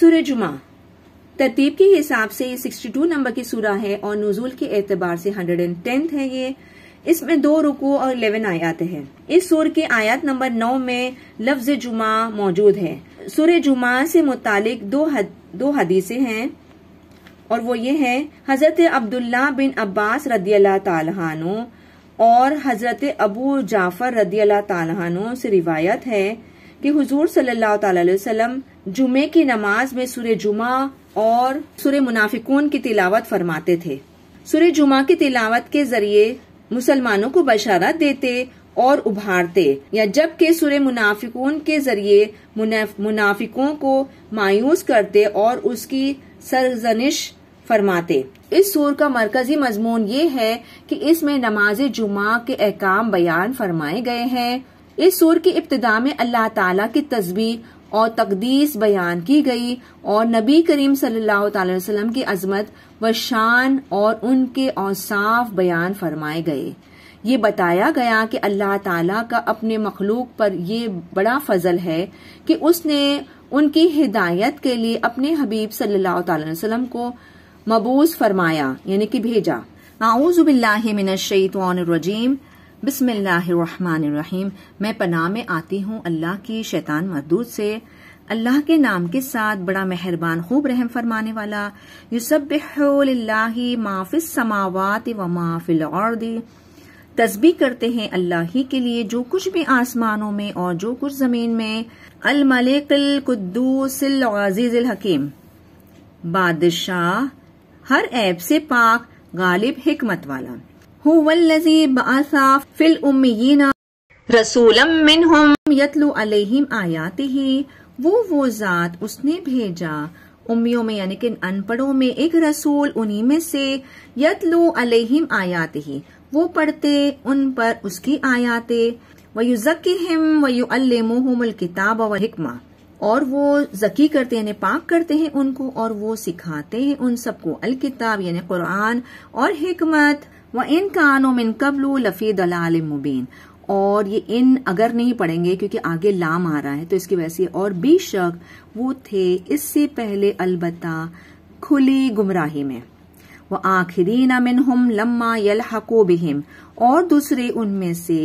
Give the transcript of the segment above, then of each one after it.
सूर्य जुमा तरतीब के हिसाब से ये 62 नंबर की सूरा है और नजूल के एतबार से 110th है ये इसमें दो रुको और 11 आयात है इस सुर के आयात नंबर 9 में लफ्ज जुमा मौजूद है सूर्य जुमा से मुतालिक दो हद, दो हदीसे हैं और वो ये है हजरत अब्दुल्ला बिन अब्बास रदी अल्लाह तु और हजरत अबू जाफर रदी अल्लाह तु से रिवायत है कि हुजूर सल्लल्लाहु अलैहि वसल्लम जुमे की नमाज में सूर्य जुमा और सूर्य मुनाफिकून की तिलावत फरमाते थे सूर्य जुमा की तिलावत के जरिए मुसलमानों को बशारत देते और उभारते या जबकि सूर्य मुनाफिकून के जरिए मुनाफिकों को मायूस करते और उसकी सरजनिश फरमाते इस सूर का मरकजी मजमून ये है कि इसमें नमाज जुमा के अहकाम बयान फरमाए गए हैं इस सूर की इब्तदा में अल्लाह ताला की तस्वीर और तकदीस बयान की गई और नबी करीम सल्लल्लाहु अलैहि वसल्लम की अजमत व शान और उनके औसाफ बयान फरमाए गए ये बताया गया कि अल्लाह ताला का अपने मखलूक पर ये बड़ा फजल है कि उसने उनकी हिदायत के लिए अपने हबीब सल्लल्लाहु अलैहि वसल्लम को मबूज फरमाया यानी कि भेजा आऊजुबिल्लामिनशैतवानरजीम बिसमीम मैं पनाह में आती हूँ अल्लाह की शैतान मरदूद से अल्लाह के नाम के साथ बड़ा मेहरबान खूब रहम फरमाने वाला यूसब माफिस समावत व माफिल तस्बी करते हैं अल्लाह ही के लिए जो कुछ भी आसमानों में और जो कुछ जमीन में अल मलिकल कुद्दूसिल हकीम बादशाह हर ऐब से पाक गालिब हिकमत वाला हुवल्लजी वो वो जात उसने भेजा उम्मियों में यानी कि अनपढ़ों में एक रसूल उन्हीं में से यतलु आयात ही वो पढ़ते उन पर उसकी आयाते अल्ले वयुअल्लिमुहुमुल किताब और हिकमा और वो जकी करते हैं पाक करते हैं उनको और वो सिखाते हैं उन सबको अल किताब यानी कुरान और हमत व इन कानों में कबलू लफी दलाल मुबीन और ये इन अगर नहीं पढ़ेंगे क्योंकि आगे लाम आ रहा है तो इसकी वैसे और बेशक वो थे इससे पहले अलबत्ता खुली गुमराही में व आखिरी नमिन हम लम्मा यलहको बिहिम और दूसरे उनमें से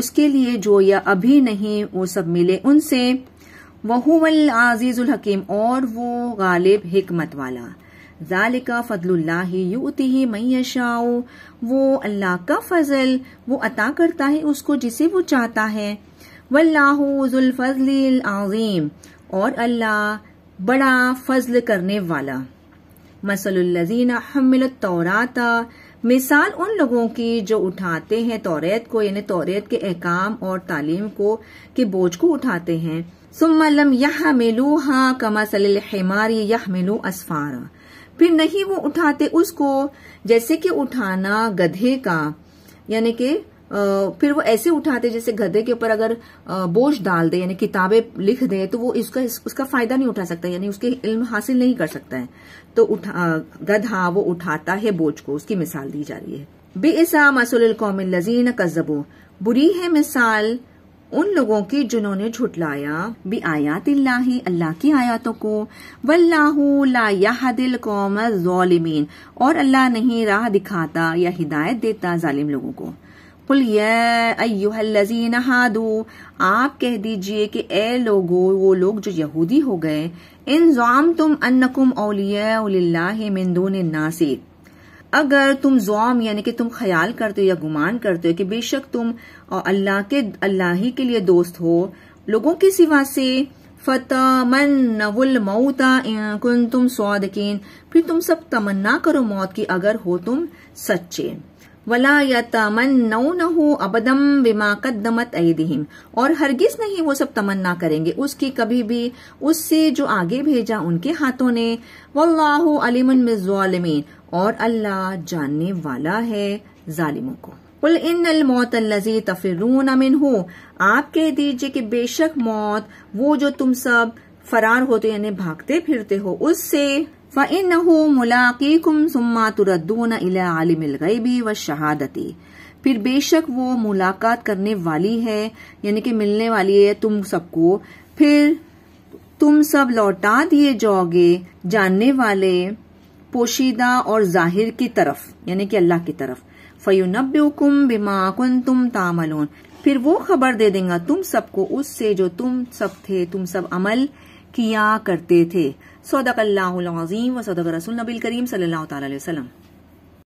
उसके लिए जो या अभी नहीं वो सब मिले उनसे वहुवल आजीजुल हकीम और वो गालिब हिकमत वाला जालिका फजलुल्लाही युतिही मैशाओ वो अल्लाह का फजल वो अता करता है उसको जिसे वो चाहता है वल्लाहुजुल आजीम और अल्लाह बड़ा फजल करने वाला मसलजीना हमिल तौरा मिसाल उन लोगों की जो उठाते हैं तोरेत को यानी तोरेत के अहकाम और तालीम को के बोझ को उठाते हैं सुमलम यह मेलू हा कमसल हेमारी यह मेलू असफार फिर नहीं वो उठाते उसको जैसे कि उठाना गधे का यानी कि फिर वो ऐसे उठाते जैसे गधे के ऊपर अगर बोझ डाल दे यानी किताबें लिख दे तो वो इसका उसका फायदा नहीं उठा सकता यानी उसके इल्म हासिल नहीं कर सकता है तो उठा गधा वो उठाता है बोझ को उसकी मिसाल दी जा रही है बेसा मसुल कौमिल लजीन कजबो बुरी है मिसाल उन लोगों की जिन्होंने झुटलाया भी आयात अल्लाह की आयातों को वल्लाह दिल कौम और अल्लाह नहीं राह दिखाता या हिदायत देता जालिम लोगों को कुल यजीन हादू आप कह दीजिए कि ए लोगो वो लोग जो यहूदी हो गए इन जाम तुम अन्नकुम अलिया ने नासिक अगर तुम जोम यानी कि तुम ख्याल करते हो या गुमान करते हो कि बेशक तुम अल्लाह के अल्लाह ही के लिए दोस्त हो लोगों के सिवा से नवुल मऊता कुन तुम सौदकिन फिर तुम सब तमन्ना करो मौत की अगर हो तुम सच्चे अबदम कदमत और हरगिज नहीं वो सब तमन्ना करेंगे उसकी कभी भी उससे जो आगे भेजा उनके हाथों ने वल्लाहु अलिमन मिजालमीन और अल्लाह जानने वाला है जालिमों को कुल इन मौत अल्लाजी तफिरून अमिन हो आप कह दीजिए कि बेशक मौत वो जो तुम सब फरार होते यानी भागते फिरते हो उससे फ़िन्नहु मुलाकीकुम सुम्मा तुरदून इला आलिमिल गैबी व शहादती फिर बेशक वो मुलाकात करने वाली है यानी कि मिलने वाली है तुम सबको फिर तुम सब लौटा दिए जाओगे जानने वाले पोशीदा और जाहिर की तरफ यानी कि अल्लाह की तरफ फयुनबुकुम बिमा कुन तुम तामलोन फिर वो खबर दे देगा तुम सबको उससे जो तुम सब थे तुम सब अमल किया करते थे सौदक अल्लाजीम व सदक रसूल नबील करीम सल्लल्लाहु अलैहि वसल्लम